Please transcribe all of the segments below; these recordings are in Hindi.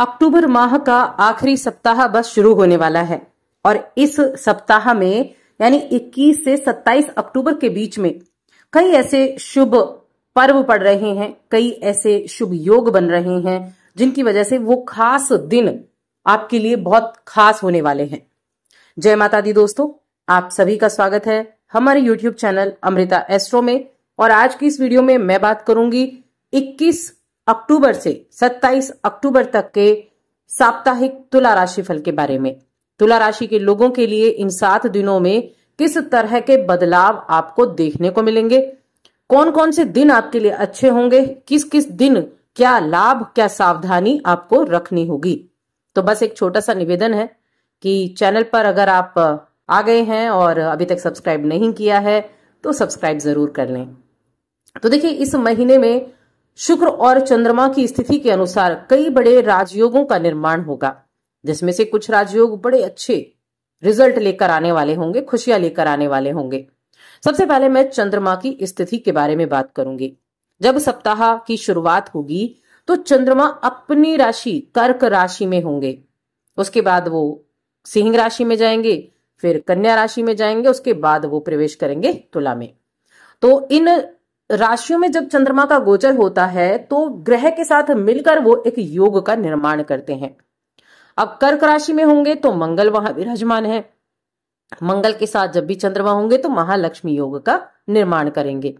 अक्टूबर माह का आखिरी सप्ताह बस शुरू होने वाला है और इस सप्ताह में यानी 21 से 27 अक्टूबर के बीच में कई ऐसे शुभ पर्व पड़ रहे हैं कई ऐसे शुभ योग बन रहे हैं जिनकी वजह से वो खास दिन आपके लिए बहुत खास होने वाले हैं जय माता दी दोस्तों आप सभी का स्वागत है हमारे YouTube चैनल अमृता एस्ट्रो में और आज की इस वीडियो में मैं बात करूंगी 21 अक्टूबर से 27 अक्टूबर तक के साप्ताहिक तुला राशि फल के बारे में तुला राशि के लोगों के लिए इन सात दिनों में किस तरह के बदलाव आपको देखने को मिलेंगे कौन कौन से दिन आपके लिए अच्छे होंगे किस किस दिन क्या लाभ क्या सावधानी आपको रखनी होगी तो बस एक छोटा सा निवेदन है कि चैनल पर अगर आप आ गए हैं और अभी तक सब्सक्राइब नहीं किया है तो सब्सक्राइब जरूर कर लें तो देखिए इस महीने में शुक्र और चंद्रमा की स्थिति के अनुसार कई बड़े राजयोगों का निर्माण होगा जिसमें से कुछ राजयोग बड़े अच्छे रिजल्ट लेकर आने वाले होंगे खुशियां लेकर आने वाले होंगे सबसे पहले मैं चंद्रमा की स्थिति के बारे में बात करूंगी जब सप्ताह की शुरुआत होगी तो चंद्रमा अपनी राशि कर्क राशि में होंगे उसके बाद वो सिंह राशि में जाएंगे फिर कन्या राशि में जाएंगे उसके बाद वो प्रवेश करेंगे तुला में तो इन राशियों में जब चंद्रमा का गोचर होता है तो ग्रह के साथ मिलकर वो एक योग का निर्माण करते हैं अब कर्क राशि में होंगे तो मंगल वहां विराजमान है मंगल के साथ जब भी चंद्रमा होंगे तो महालक्ष्मी योग का निर्माण करेंगे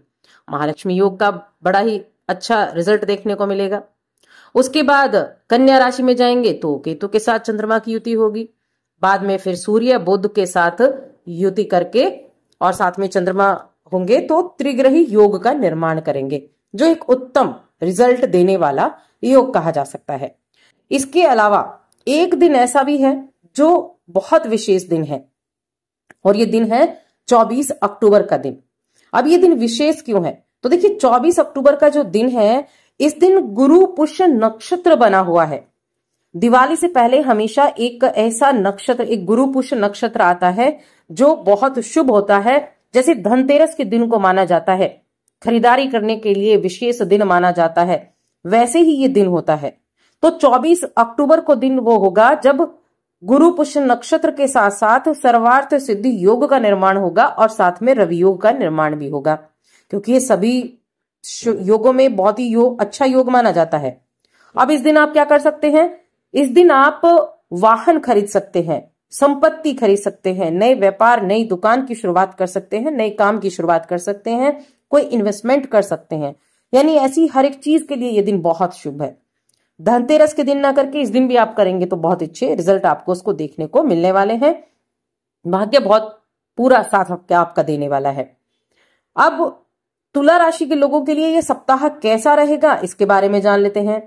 महालक्ष्मी योग का बड़ा ही अच्छा रिजल्ट देखने को मिलेगा उसके बाद कन्या राशि में जाएंगे तो केतु के साथ चंद्रमा की युति होगी बाद में फिर सूर्य बुद्ध के साथ युति करके और साथ में चंद्रमा होंगे तो त्रिग्रही योग का निर्माण करेंगे जो एक उत्तम रिजल्ट देने वाला योग कहा जा सकता है इसके अलावा एक दिन ऐसा भी है जो बहुत विशेष दिन है और ये दिन है 24 अक्टूबर का दिन अब ये दिन विशेष क्यों है तो देखिए 24 अक्टूबर का जो दिन है इस दिन गुरु पुष्य नक्षत्र बना हुआ है दिवाली से पहले हमेशा एक ऐसा नक्षत्र एक गुरु पुष्य नक्षत्र आता है जो बहुत शुभ होता है जैसे धनतेरस के दिन को माना जाता है खरीदारी करने के लिए विशेष दिन माना जाता है वैसे ही ये दिन होता है तो 24 अक्टूबर को दिन वो होगा जब गुरु पुष्य नक्षत्र के साथ साथ सर्वार्थ सिद्धि योग का निर्माण होगा और साथ में रवि योग का निर्माण भी होगा क्योंकि ये सभी योगों में बहुत ही योग अच्छा योग माना जाता है अब इस दिन आप क्या कर सकते हैं इस दिन आप वाहन खरीद सकते हैं संपत्ति खरीद सकते हैं नए व्यापार नई दुकान की शुरुआत कर सकते हैं नए काम की शुरुआत कर सकते हैं कोई इन्वेस्टमेंट कर सकते हैं यानी ऐसी हर एक चीज के लिए ये दिन बहुत शुभ है धनतेरस के दिन ना करके इस दिन भी आप करेंगे तो बहुत अच्छे रिजल्ट आपको उसको देखने को मिलने वाले हैं भाग्य बहुत पूरा साथ आपका देने वाला है अब तुला राशि के लोगों के लिए ये सप्ताह कैसा रहेगा इसके बारे में जान लेते हैं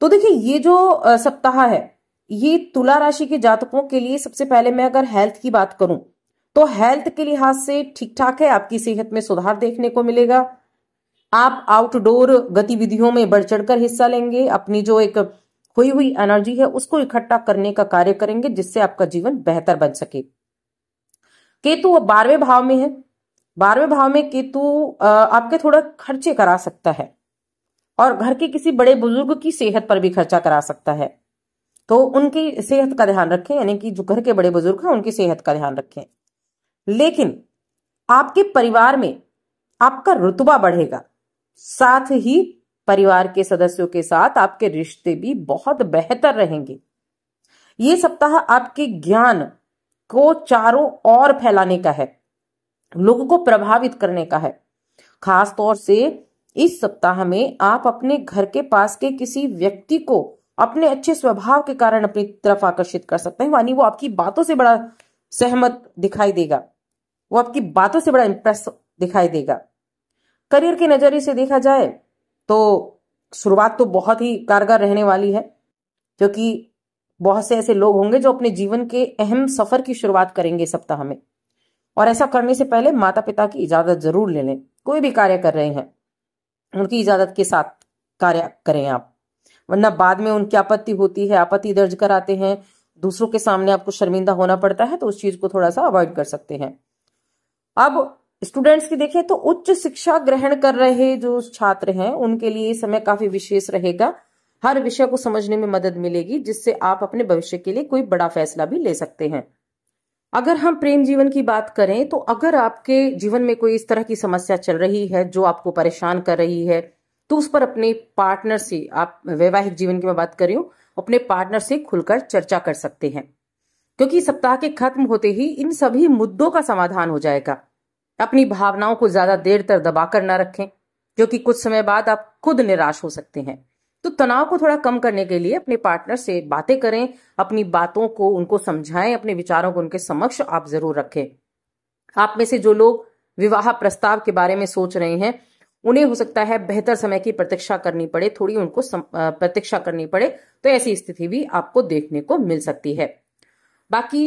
तो देखिए ये जो सप्ताह है ये तुला राशि के जातकों के लिए सबसे पहले मैं अगर हेल्थ की बात करूं तो हेल्थ के लिहाज से ठीक ठाक है आपकी सेहत में सुधार देखने को मिलेगा आप आउटडोर गतिविधियों में बढ़ चढ़कर हिस्सा लेंगे अपनी जो एक हुई हुई एनर्जी है उसको इकट्ठा करने का कार्य करेंगे जिससे आपका जीवन बेहतर बन सके केतु अब बारहवें भाव में है बारहवें भाव में केतु आपके थोड़ा खर्चे करा सकता है और घर के किसी बड़े बुजुर्ग की सेहत पर भी खर्चा करा सकता है तो उनकी सेहत का ध्यान रखें यानी कि जो घर के बड़े बुजुर्ग हैं उनकी सेहत का ध्यान रखें लेकिन आपके परिवार में आपका रुतबा बढ़ेगा साथ ही परिवार के सदस्यों के साथ आपके रिश्ते भी बहुत बेहतर रहेंगे ये सप्ताह आपके ज्ञान को चारों ओर फैलाने का है लोगों को प्रभावित करने का है खास तौर से इस सप्ताह में आप अपने घर के पास के किसी व्यक्ति को अपने अच्छे स्वभाव के कारण अपनी तरफ आकर्षित कर सकते हैं यानी वो आपकी बातों से बड़ा सहमत दिखाई देगा वो आपकी बातों से बड़ा इंप्रेस दिखाई देगा करियर के नजरिए से देखा जाए तो शुरुआत तो बहुत ही कारगर रहने वाली है क्योंकि बहुत से ऐसे लोग होंगे जो अपने जीवन के अहम सफर की शुरुआत करेंगे सप्ताह में और ऐसा करने से पहले माता पिता की इजाजत जरूर ले लें कोई भी कार्य कर रहे हैं उनकी इजाजत के साथ कार्य करें आप वरना बाद में उनकी आपत्ति होती है आपत्ति दर्ज कराते हैं दूसरों के सामने आपको शर्मिंदा होना पड़ता है तो उस चीज को थोड़ा सा अवॉइड कर सकते हैं अब स्टूडेंट्स की देखें तो उच्च शिक्षा ग्रहण कर रहे जो छात्र हैं उनके लिए समय काफी विशेष रहेगा हर विषय को समझने में मदद मिलेगी जिससे आप अपने भविष्य के लिए कोई बड़ा फैसला भी ले सकते हैं अगर हम प्रेम जीवन की बात करें तो अगर आपके जीवन में कोई इस तरह की समस्या चल रही है जो आपको परेशान कर रही है तो उस पर अपने पार्टनर से आप वैवाहिक जीवन की मैं बात कर रही हूँ अपने पार्टनर से खुलकर चर्चा कर सकते हैं क्योंकि सप्ताह के खत्म होते ही इन सभी मुद्दों का समाधान हो जाएगा अपनी भावनाओं को ज्यादा देर तक दबाकर न रखें क्योंकि कुछ समय बाद आप खुद निराश हो सकते हैं तो तनाव को थोड़ा कम करने के लिए अपने पार्टनर से बातें करें अपनी बातों को उनको समझाएं अपने विचारों को उनके समक्ष आप जरूर रखें आप में से जो लोग विवाह प्रस्ताव के बारे में सोच रहे हैं उन्हें हो सकता है बेहतर समय की प्रतीक्षा करनी पड़े थोड़ी उनको प्रतीक्षा करनी पड़े तो ऐसी स्थिति भी आपको देखने को मिल सकती है बाकी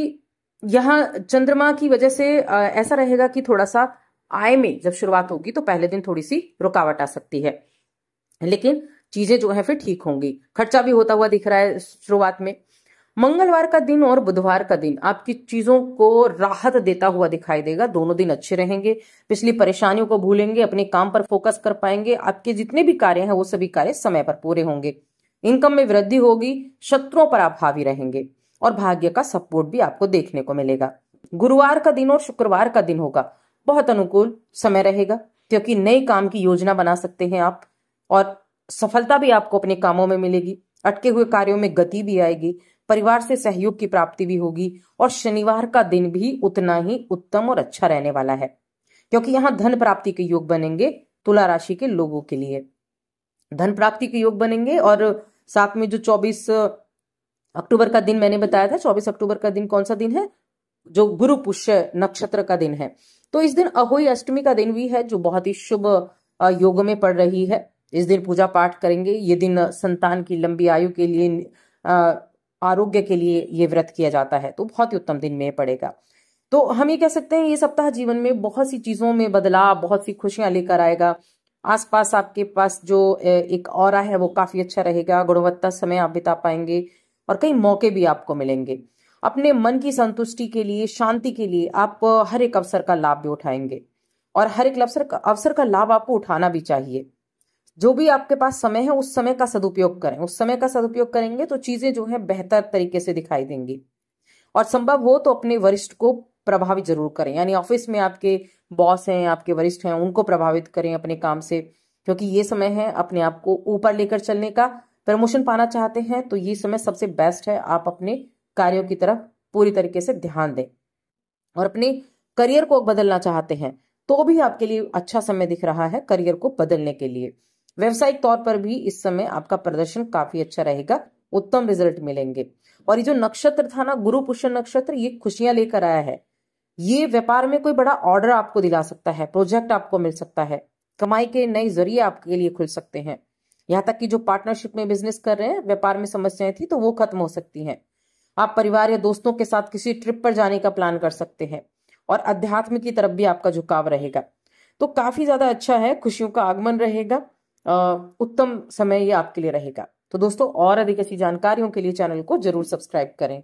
यहाँ चंद्रमा की वजह से ऐसा रहेगा कि थोड़ा सा आय में जब शुरुआत होगी तो पहले दिन थोड़ी सी रुकावट आ सकती है लेकिन चीजें जो है फिर ठीक होंगी खर्चा भी होता हुआ दिख रहा है शुरुआत में मंगलवार का दिन और बुधवार का दिन आपकी चीजों को राहत देता हुआ दिखाई देगा दोनों दिन अच्छे रहेंगे पिछली परेशानियों को भूलेंगे अपने काम पर फोकस कर पाएंगे आपके जितने भी कार्य हैं वो सभी कार्य समय पर पूरे होंगे इनकम में वृद्धि होगी शत्रुओं पर आप हावी रहेंगे और भाग्य का सपोर्ट भी आपको देखने को मिलेगा गुरुवार का दिन और शुक्रवार का दिन होगा बहुत अनुकूल समय रहेगा क्योंकि नए काम की योजना बना सकते हैं आप और सफलता भी आपको अपने कामों में मिलेगी अटके हुए कार्यों में गति भी आएगी परिवार से सहयोग की प्राप्ति भी होगी और शनिवार का दिन भी उतना ही उत्तम और अच्छा रहने वाला है क्योंकि यहाँ धन प्राप्ति के योग बनेंगे तुला राशि के लोगों के लिए धन प्राप्ति के योग बनेंगे और साथ में जो चौबीस अक्टूबर का दिन मैंने बताया था चौबीस अक्टूबर का दिन कौन सा दिन है जो गुरु पुष्य नक्षत्र का दिन है तो इस दिन अहोई अष्टमी का दिन भी है जो बहुत ही शुभ योग में पड़ रही है इस दिन पूजा पाठ करेंगे ये दिन संतान की लंबी आयु के लिए आरोग्य के लिए ये व्रत किया जाता है तो बहुत ही उत्तम दिन में पड़ेगा तो हम ये कह सकते हैं ये सप्ताह जीवन में बहुत सी चीजों में बदलाव बहुत सी खुशियां लेकर आएगा आसपास आपके पास जो एक और है वो काफी अच्छा रहेगा गुणवत्ता समय आप बिता पाएंगे और कई मौके भी आपको मिलेंगे अपने मन की संतुष्टि के लिए शांति के लिए आप हर एक अवसर का लाभ भी उठाएंगे और हर एक अवसर का अवसर का लाभ आपको उठाना भी चाहिए जो भी आपके पास समय है उस समय का सदुपयोग करें उस समय का सदुपयोग करेंगे तो चीजें जो है बेहतर तरीके से दिखाई देंगी और संभव हो तो अपने वरिष्ठ को प्रभावित जरूर करें यानी ऑफिस में आपके बॉस हैं आपके वरिष्ठ हैं उनको प्रभावित करें अपने काम से क्योंकि ये समय है अपने आप को ऊपर लेकर चलने का प्रमोशन पाना चाहते हैं तो ये समय सबसे बेस्ट है आप अपने कार्यों की तरफ पूरी तरीके से ध्यान दें और अपने करियर को बदलना चाहते हैं तो भी आपके लिए अच्छा समय दिख रहा है करियर को बदलने के लिए व्यवसायिक तौर पर भी इस समय आपका प्रदर्शन काफी अच्छा रहेगा उत्तम रिजल्ट मिलेंगे और ये जो नक्षत्र था ना गुरु पुष्य नक्षत्र ये खुशियां लेकर आया है ये व्यापार में कोई बड़ा ऑर्डर आपको दिला सकता है प्रोजेक्ट आपको मिल सकता है कमाई के नए जरिए आपके लिए खुल सकते हैं यहाँ तक कि जो पार्टनरशिप में बिजनेस कर रहे हैं व्यापार में समस्याएं थी तो वो खत्म हो सकती हैं आप परिवार या दोस्तों के साथ किसी ट्रिप पर जाने का प्लान कर सकते हैं और अध्यात्म की तरफ भी आपका झुकाव रहेगा तो काफी ज्यादा अच्छा है खुशियों का आगमन रहेगा उत्तम समय ये आपके लिए रहेगा तो दोस्तों और अधिक ऐसी जानकारियों के लिए चैनल को जरूर सब्सक्राइब करें